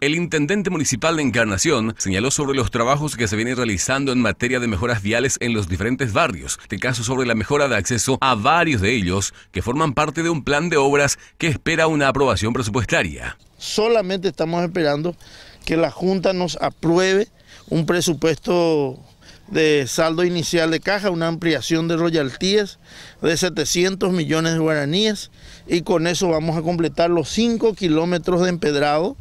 El intendente municipal de Encarnación señaló sobre los trabajos que se vienen realizando en materia de mejoras viales en los diferentes barrios, de caso sobre la mejora de acceso a varios de ellos que forman parte de un plan de obras que espera una aprobación presupuestaria. Solamente estamos esperando que la Junta nos apruebe un presupuesto de saldo inicial de caja, una ampliación de royalties de 700 millones de guaraníes y con eso vamos a completar los 5 kilómetros de empedrado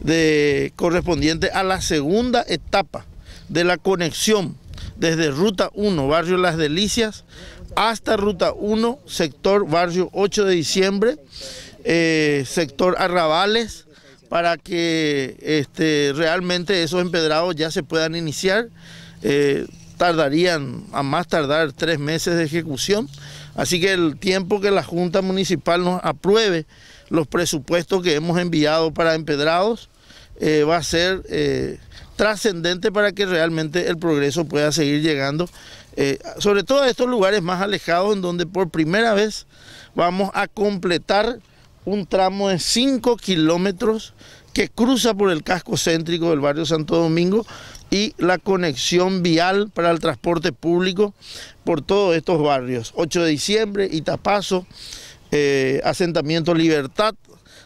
de, correspondiente a la segunda etapa de la conexión desde Ruta 1, Barrio Las Delicias, hasta Ruta 1, sector Barrio 8 de Diciembre, eh, sector Arrabales, para que este, realmente esos empedrados ya se puedan iniciar. Eh, tardarían a más tardar tres meses de ejecución. Así que el tiempo que la Junta Municipal nos apruebe los presupuestos que hemos enviado para empedrados eh, va a ser eh, trascendente para que realmente el progreso pueda seguir llegando, eh, sobre todo a estos lugares más alejados en donde por primera vez vamos a completar un tramo de cinco kilómetros que cruza por el casco céntrico del barrio Santo Domingo y la conexión vial para el transporte público por todos estos barrios. 8 de diciembre, Itapaso. Eh, asentamiento Libertad,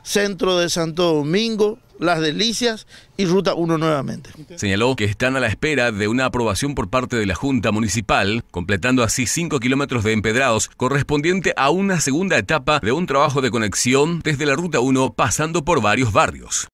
Centro de Santo Domingo, las Delicias y Ruta 1 nuevamente. Señaló que están a la espera de una aprobación por parte de la Junta Municipal, completando así 5 kilómetros de empedrados, correspondiente a una segunda etapa de un trabajo de conexión desde la Ruta 1 pasando por varios barrios.